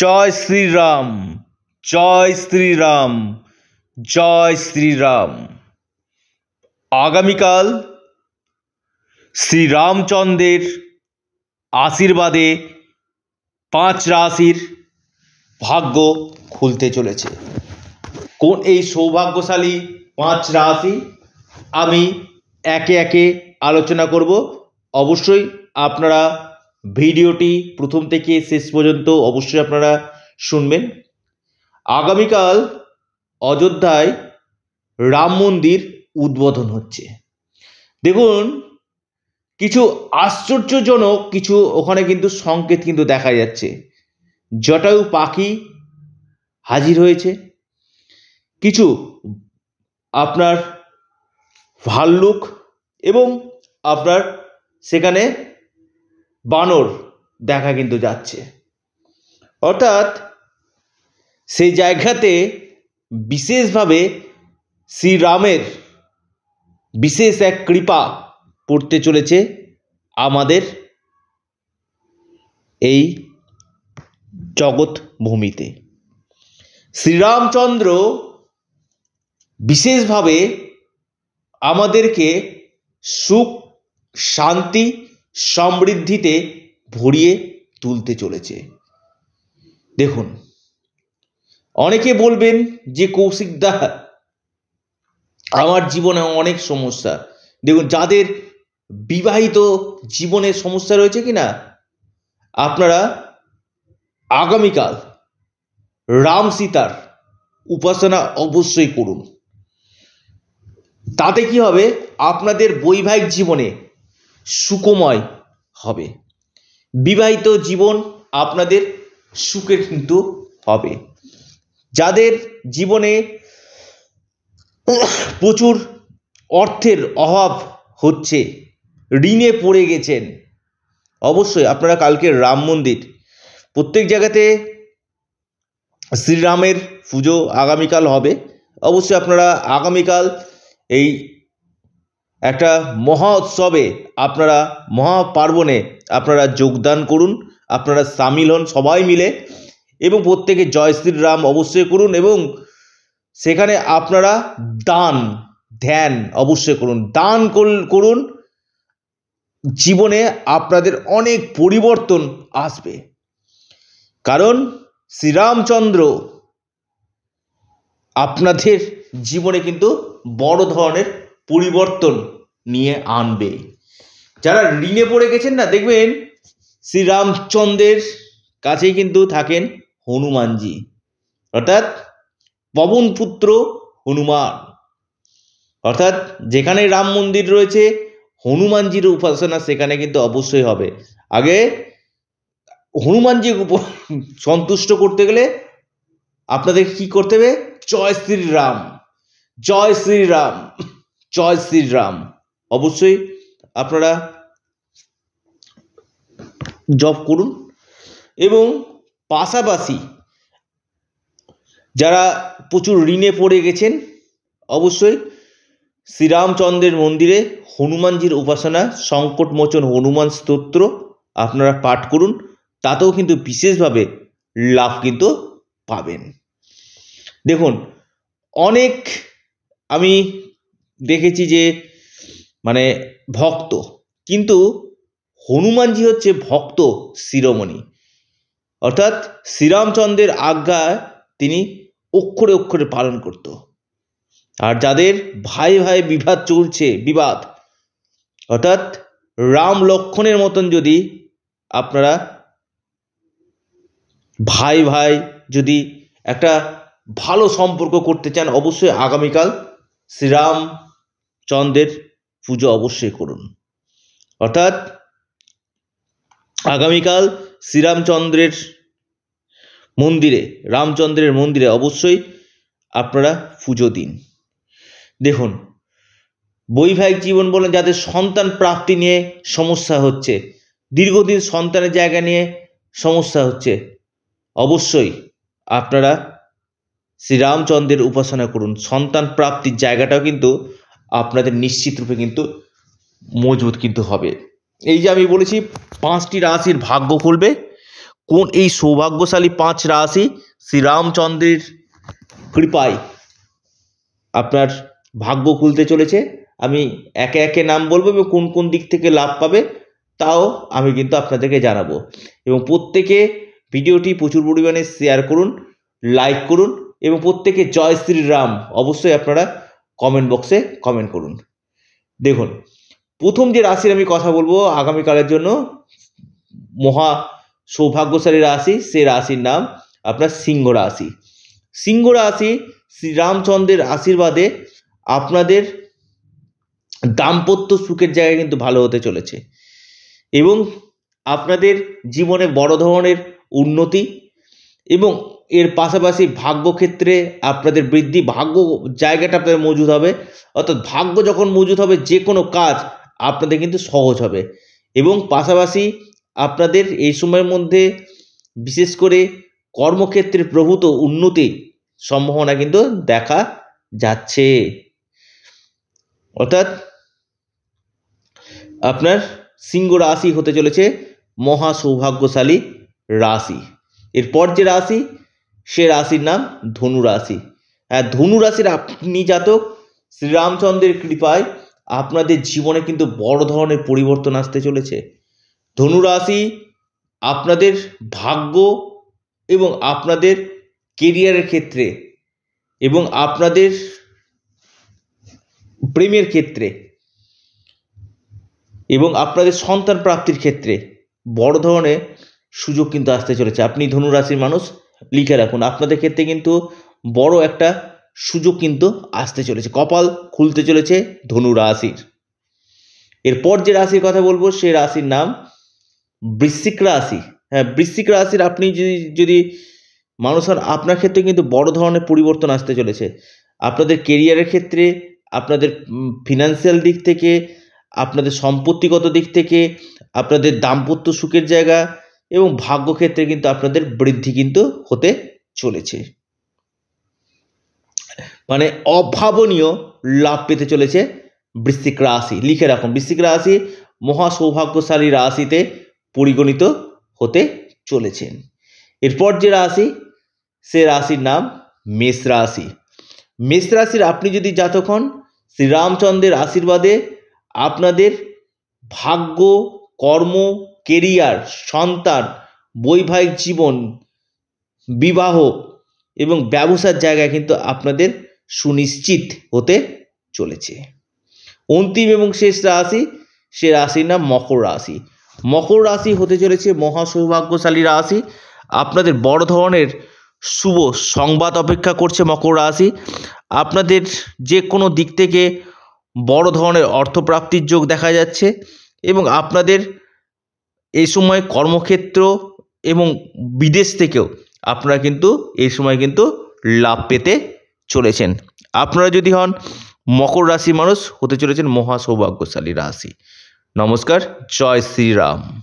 জয় শ্রীরাম জয় শ্রীরাম জয় শ্রীরাম আগামীকাল শ্রীরামচন্দ্রের আশীর্বাদে পাঁচ রাশির ভাগ্য খুলতে চলেছে কোন এই সৌভাগ্যশালী পাঁচ রাশি আমি একে একে আলোচনা করব অবশ্যই আপনারা ভিডিওটি প্রথম থেকে শেষ পর্যন্ত অবশ্যই আপনারা শুনবেন আগামীকাল অযোধ্যায় রাম মন্দির উদ্বোধন হচ্ছে দেখুন কিছু আশ্চর্যজনক কিছু ওখানে কিন্তু সংকেত কিন্তু দেখা যাচ্ছে জটায়ু পাখি হাজির হয়েছে কিছু আপনার ভাল্লুক এবং আপনার সেখানে বানর দেখা কিন্তু যাচ্ছে অর্থাৎ সেই জায়গাতে বিশেষভাবে শ্রীরামের বিশেষ এক কৃপা পড়তে চলেছে আমাদের এই জগৎ ভূমিতে শ্রীরামচন্দ্র বিশেষভাবে আমাদেরকে সুখ শান্তি সমৃদ্ধিতে ভরিয়ে তুলতে চলেছে দেখুন অনেকে বলবেন যে কৌশিক দা আমার জীবনে অনেক সমস্যা দেখুন যাদের বিবাহিত জীবনে সমস্যা রয়েছে কি না আপনারা আগামীকাল রাম সীতার উপাসনা অবশ্যই করুন তাতে কি হবে আপনাদের বৈবাহিক জীবনে সুকময় হবে বিবাহিত জীবন আপনাদের সুখের কিন্তু হবে যাদের জীবনে প্রচুর অর্থের অভাব হচ্ছে ঋণে পড়ে গেছেন অবশ্যই আপনারা কালকে রাম মন্দির প্রত্যেক জায়গাতে শ্রীরামের পুজো আগামীকাল হবে অবশ্যই আপনারা আগামীকাল এই একটা মহা উৎসবে আপনারা মহা পার্বণে আপনারা যোগদান করুন আপনারা সামিল হন সবাই মিলে এবং প্রত্যেকে জয় শ্রীরাম অবশ্যই করুন এবং সেখানে আপনারা দান ধ্যান অবশ্যই করুন দান করুন জীবনে আপনাদের অনেক পরিবর্তন আসবে কারণ শ্রীরামচন্দ্র আপনাদের জীবনে কিন্তু বড় ধরনের পরিবর্তন নিয়ে আনবে যারা ঋণে পড়ে গেছেন না দেখবেন শ্রীরামচন্দ্রের কাছেই কিন্তু থাকেন হনুমানজি অর্থাৎ পবন পুত্র হনুমান অর্থাৎ যেখানে রাম মন্দির রয়েছে হনুমানজির উপাসনা সেখানে কিন্তু অবশ্যই হবে আগে হনুমানজি সন্তুষ্ট করতে গেলে আপনাদের কি করতে হবে জয় শ্রী রাম জয় শ্রীরাম জয় শ্রীরাম অবশ্যই আপনারা জব করুন এবং পাশাপাশি যারা প্রচুর ঋণে পড়ে গেছেন অবশ্যই শ্রীরামচন্দ্রের মন্দিরে হনুমানজির উপাসনা সংকটমোচন হনুমান স্তোত্র আপনারা পাঠ করুন তাতেও কিন্তু বিশেষভাবে লাভ কিন্তু পাবেন দেখুন অনেক আমি দেখেছি যে মানে ভক্ত কিন্তু হনুমানজি হচ্ছে ভক্ত শিরোমণি অর্থাৎ শ্রীরামচন্দ্রের আজ্ঞা তিনি অক্ষরে অক্ষরে পালন করত আর যাদের ভাই ভাই বিবাদ চলছে বিবাদ অর্থাৎ রাম লক্ষণের মতন যদি আপনারা ভাই ভাই যদি একটা ভালো সম্পর্ক করতে চান অবশ্যই আগামীকাল শ্রীরাম চন্দ্রের পুজো অবশ্যই করুন অর্থাৎ আগামীকাল শ্রীরামচন্দ্রের মন্দিরে রামচন্দ্রের মন্দিরে অবশ্যই আপনারা পুজো দিন দেখুন বৈবাহিক জীবন বলেন যাদের সন্তান প্রাপ্তি নিয়ে সমস্যা হচ্ছে দীর্ঘদিন সন্তানের জায়গা নিয়ে সমস্যা হচ্ছে অবশ্যই আপনারা শ্রীরামচন্দ্রের উপাসনা করুন সন্তান প্রাপ্তির জায়গাটাও কিন্তু আপনাদের নিশ্চিতরূপে কিন্তু মজবুত কিন্তু হবে এই যে আমি বলেছি পাঁচটি রাশির ভাগ্য খুলবে কোন এই সৌভাগ্যশালী পাঁচ রাশি শ্রীরামচন্দ্রের কৃপায় আপনার ভাগ্য খুলতে চলেছে আমি একে একে নাম বলবো এবং কোন কোন দিক থেকে লাভ পাবে তাও আমি কিন্তু আপনাদেরকে জানাবো এবং প্রত্যেকে ভিডিওটি প্রচুর পরিমাণে শেয়ার করুন লাইক করুন এবং প্রত্যেকে জয় শ্রীরাম অবশ্যই আপনারা কমেন্ট বক্সে কমেন্ট করুন দেখুন প্রথম যে রাশির আমি কথা বলবো আগামীকালের জন্য মহা সৌভাগ্যশালী রাশি সে রাশির নাম আপনার সিংহ রাশি সিংহ রাশি শ্রীরামচন্দ্রের আশীর্বাদে আপনাদের দাম্পত্য সুখের জায়গায় কিন্তু ভালো হতে চলেছে এবং আপনাদের জীবনে বড় ধরনের উন্নতি এবং এর পাশাপাশি ভাগ্যক্ষেত্রে আপনাদের বৃদ্ধি ভাগ্য জায়গাটা আপনাদের মজুদ হবে অর্থাৎ ভাগ্য যখন মজুদ হবে যে কোনো কাজ আপনাদের কিন্তু সহজ হবে এবং পাশাপাশি আপনাদের এই সময়ের মধ্যে বিশেষ করে কর্মক্ষেত্রে প্রভূত উন্নতি সম্ভাবনা কিন্তু দেখা যাচ্ছে অর্থাৎ আপনার সিংহ রাশি হতে চলেছে মহা সৌভাগ্যশালী রাশি এরপর যে রাশি সে রাশির নাম ধনু রাশি হ্যাঁ ধনু রাশির আপনি জাতক শ্রীরামচন্দ্রের কৃপায় আপনাদের জীবনে কিন্তু বড় ধরনের পরিবর্তন আসতে চলেছে ধনু রাশি আপনাদের ভাগ্য এবং আপনাদের কেরিয়ারের ক্ষেত্রে এবং আপনাদের প্রেমের ক্ষেত্রে এবং আপনাদের সন্তান প্রাপ্তির ক্ষেত্রে বড় ধরনের সুযোগ কিন্তু আসতে চলেছে আপনি ধনুরাশির মানুষ লিখে রাখুন আপনাদের ক্ষেত্রে কিন্তু বড় একটা সুযোগ কিন্তু আসতে চলেছে কপাল খুলতে চলেছে ধনু রাশির এরপর যে রাশির কথা বলবো সে রাশির নাম বৃশ্চিক রাশি হ্যাঁ বৃশ্চিক রাশির আপনি যদি যদি মানুষ হন আপনার ক্ষেত্রে কিন্তু বড় ধরনের পরিবর্তন আসতে চলেছে আপনাদের কেরিয়ারের ক্ষেত্রে আপনাদের ফিনান্সিয়াল দিক থেকে আপনাদের সম্পত্তিগত দিক থেকে আপনাদের দাম্পত্য সুখের জায়গা এবং ভাগ্যক্ষেত্রে কিন্তু আপনাদের বৃদ্ধি কিন্তু হতে চলেছে মানে অভাবনীয় লাভ পেতে চলেছে বৃশ্চিক রাশি লিখে রাখুন বৃশ্চিক রাশি মহা সৌভাগ্যশালী রাশিতে পরিগণিত হতে চলেছেন এরপর যে রাশি সে রাশির নাম মেষ রাশি মেষ রাশির আপনি যদি যাতক্ষণ শ্রীরামচন্দ্রের আশীর্বাদে আপনাদের ভাগ্য কর্ম কেরিয়ার সন্তান বৈবাহিক জীবন বিবাহ এবং ব্যবসার জায়গায় কিন্তু আপনাদের সুনিশ্চিত হতে চলেছে অন্তিম এবং শেষ রাশি সে রাশির নাম মকর রাশি মকর রাশি হতে চলেছে মহা সৌভাগ্যশালী রাশি আপনাদের বড় ধরনের শুভ সংবাদ অপেক্ষা করছে মকর রাশি আপনাদের যে কোনো দিক থেকে বড় ধরনের অর্থপ্রাপ্তির যোগ দেখা যাচ্ছে এবং আপনাদের এই সময় কর্মক্ষেত্র এবং বিদেশ থেকেও আপনারা কিন্তু এই সময় কিন্তু লাভ পেতে চলেছেন আপনারা যদি হন মকর রাশি মানুষ হতে চলেছেন মহা সৌভাগ্যশালী রাশি নমস্কার জয় শ্রীরাম